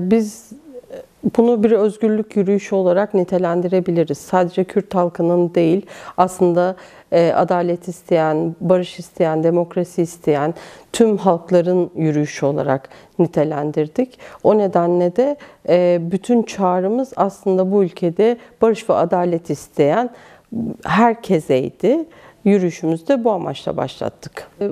biz e, bunu bir özgürlük yürüyüşü olarak nitelendirebiliriz. Sadece Kürt halkının değil, aslında e, adalet isteyen, barış isteyen, demokrasi isteyen tüm halkların yürüyüşü olarak nitelendirdik. O nedenle de e, bütün çağrımız aslında bu ülkede barış ve adalet isteyen herkeseydi. Yürüyüşümüzde bu amaçla başlattık. E,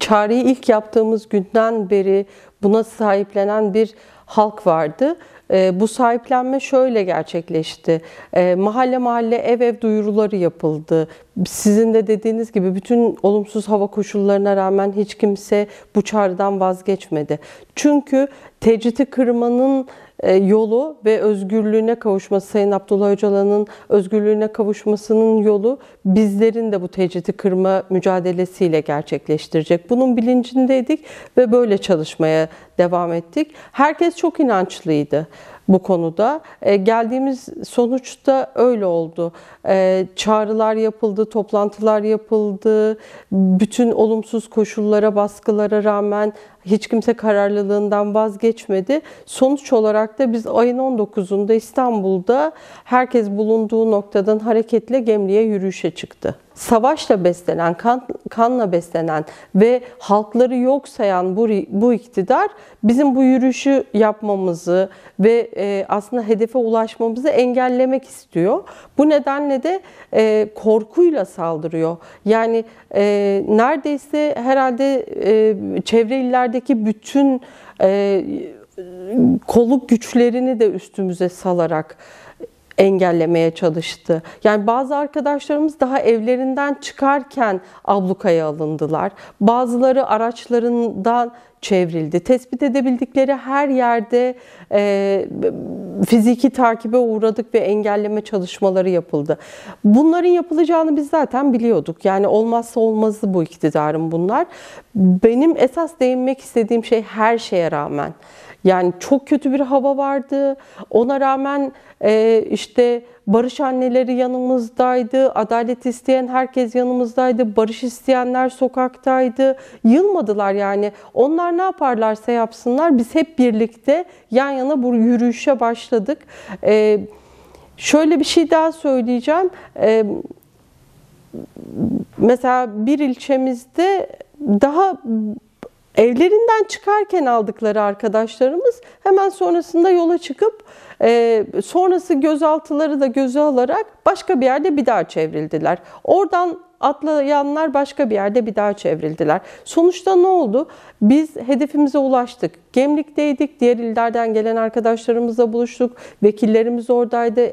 çağrıyı ilk yaptığımız günden beri buna sahiplenen bir halk vardı. Ee, bu sahiplenme şöyle gerçekleşti. Ee, mahalle mahalle ev ev duyuruları yapıldı. Sizin de dediğiniz gibi bütün olumsuz hava koşullarına rağmen hiç kimse bu çağrıdan vazgeçmedi. Çünkü tecriti kırmanın e, yolu ve özgürlüğüne kavuşması, Sayın Abdullah Öcalan'ın özgürlüğüne kavuşmasının yolu bizlerin de bu tecridi kırma mücadelesiyle gerçekleştirecek. Bunun bilincindeydik ve böyle çalışmaya devam ettik. Herkes çok inançlıydı bu konuda. E, geldiğimiz sonuçta öyle oldu. E, çağrılar yapıldı, toplantılar yapıldı. Bütün olumsuz koşullara, baskılara rağmen hiç kimse kararlılığından vazgeçmedi. Sonuç olarak da biz ayın 19'unda İstanbul'da herkes bulunduğu noktadan hareketle Gemli'ye yürüyüşe çıktı savaşla beslenen, kan, kanla beslenen ve halkları yok sayan bu, bu iktidar bizim bu yürüyüşü yapmamızı ve e, aslında hedefe ulaşmamızı engellemek istiyor. Bu nedenle de e, korkuyla saldırıyor. Yani e, neredeyse herhalde e, çevre illerdeki bütün e, kolluk güçlerini de üstümüze salarak engellemeye çalıştı. Yani bazı arkadaşlarımız daha evlerinden çıkarken ablukaya alındılar. Bazıları araçlarından çevrildi. Tespit edebildikleri her yerde e, fiziki takibe uğradık ve engelleme çalışmaları yapıldı. Bunların yapılacağını biz zaten biliyorduk. Yani olmazsa olmazı bu iktidarın bunlar. Benim esas değinmek istediğim şey her şeye rağmen yani çok kötü bir hava vardı. Ona rağmen e, işte barış anneleri yanımızdaydı. Adalet isteyen herkes yanımızdaydı. Barış isteyenler sokaktaydı. Yılmadılar yani. Onlar ne yaparlarsa yapsınlar biz hep birlikte yan yana bu yürüyüşe başladık. E, şöyle bir şey daha söyleyeceğim. E, mesela bir ilçemizde daha Evlerinden çıkarken aldıkları arkadaşlarımız hemen sonrasında yola çıkıp e, sonrası gözaltıları da göze alarak başka bir yerde bir daha çevrildiler. Oradan Atlayanlar başka bir yerde bir daha çevrildiler. Sonuçta ne oldu? Biz hedefimize ulaştık. Gemlik'teydik. Diğer illerden gelen arkadaşlarımızla buluştuk. Vekillerimiz oradaydı.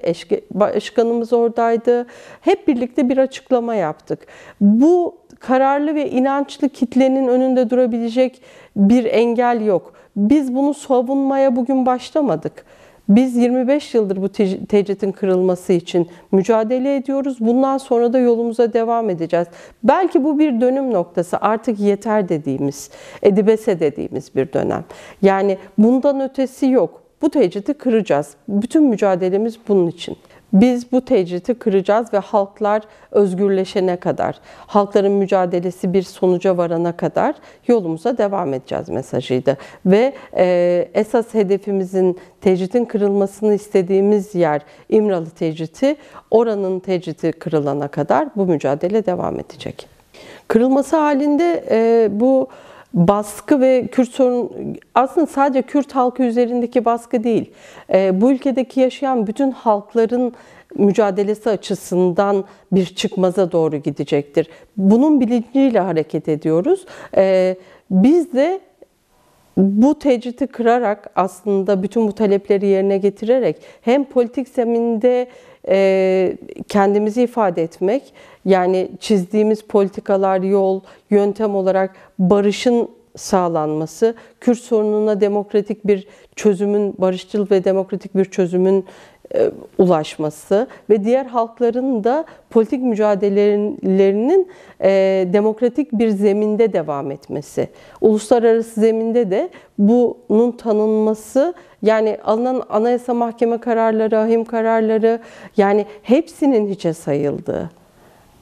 Başkanımız oradaydı. Hep birlikte bir açıklama yaptık. Bu kararlı ve inançlı kitlenin önünde durabilecek bir engel yok. Biz bunu savunmaya bugün başlamadık. Biz 25 yıldır bu tecritin kırılması için mücadele ediyoruz. Bundan sonra da yolumuza devam edeceğiz. Belki bu bir dönüm noktası. Artık yeter dediğimiz, edibese dediğimiz bir dönem. Yani bundan ötesi yok. Bu tecriti kıracağız. Bütün mücadelemiz bunun için. Biz bu tecriti kıracağız ve halklar özgürleşene kadar, halkların mücadelesi bir sonuca varana kadar yolumuza devam edeceğiz mesajıydı. Ve e, esas hedefimizin tecritin kırılmasını istediğimiz yer İmralı tecriti, oranın tecriti kırılana kadar bu mücadele devam edecek. Kırılması halinde e, bu baskı ve Kürt sorun aslında sadece Kürt halkı üzerindeki baskı değil. E, bu ülkedeki yaşayan bütün halkların mücadelesi açısından bir çıkmaza doğru gidecektir. Bunun bilinciyle hareket ediyoruz. E, biz de bu tecriti kırarak aslında bütün bu talepleri yerine getirerek hem politik zeminde e, kendimizi ifade etmek yani çizdiğimiz politikalar, yol, yöntem olarak barışın sağlanması, Kürt sorununa demokratik bir çözümün, barışçıl ve demokratik bir çözümün e, ulaşması ve diğer halkların da politik mücadelelerinin e, demokratik bir zeminde devam etmesi. Uluslararası zeminde de bunun tanınması yani alınan anayasa mahkeme kararları, ahim kararları yani hepsinin hiçe sayıldığı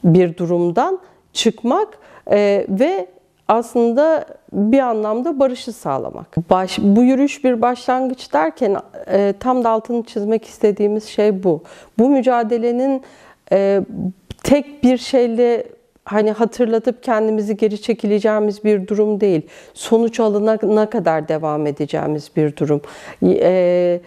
bir durumdan çıkmak e, ve aslında bir anlamda barışı sağlamak. Baş, bu yürüyüş bir başlangıç derken e, tam da altını çizmek istediğimiz şey bu. Bu mücadelenin e, tek bir şeyle hani hatırlatıp kendimizi geri çekileceğimiz bir durum değil. Sonuç alınana kadar devam edeceğimiz bir durum. E,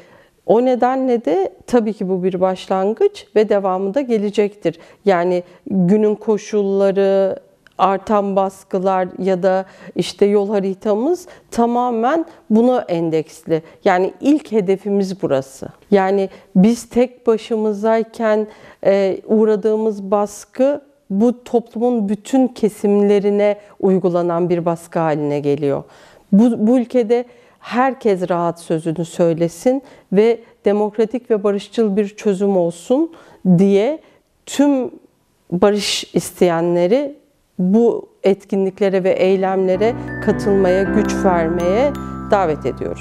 o nedenle de tabii ki bu bir başlangıç ve devamı da gelecektir. Yani günün koşulları, artan baskılar ya da işte yol haritamız tamamen buna endeksli. Yani ilk hedefimiz burası. Yani biz tek başımızayken e, uğradığımız baskı bu toplumun bütün kesimlerine uygulanan bir baskı haline geliyor. Bu, bu ülkede herkes rahat sözünü söylesin ve demokratik ve barışçıl bir çözüm olsun diye tüm barış isteyenleri bu etkinliklere ve eylemlere katılmaya, güç vermeye davet ediyoruz.